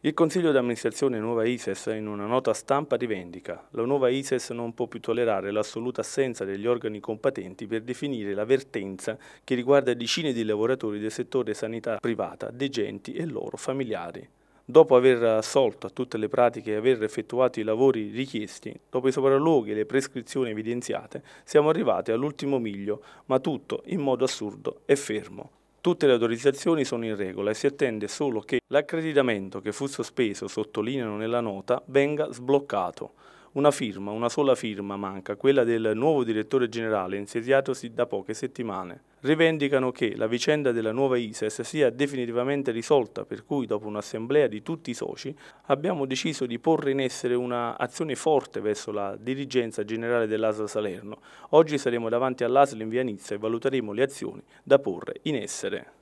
Il Consiglio di amministrazione Nuova ISES in una nota stampa rivendica la Nuova ISES non può più tollerare l'assoluta assenza degli organi competenti per definire la vertenza che riguarda decine di lavoratori del settore sanità privata, degenti e loro familiari. Dopo aver assolto a tutte le pratiche e aver effettuato i lavori richiesti, dopo i sopralluoghi e le prescrizioni evidenziate, siamo arrivati all'ultimo miglio, ma tutto in modo assurdo e fermo. Tutte le autorizzazioni sono in regola e si attende solo che l'accreditamento che fu sospeso, sottolineano nella nota, venga sbloccato. Una firma, una sola firma manca, quella del nuovo direttore generale insediatosi da poche settimane. Rivendicano che la vicenda della nuova ISES sia definitivamente risolta, per cui dopo un'assemblea di tutti i soci abbiamo deciso di porre in essere un'azione forte verso la dirigenza generale dell'ASL Salerno. Oggi saremo davanti all'ASL in via Nizza e valuteremo le azioni da porre in essere.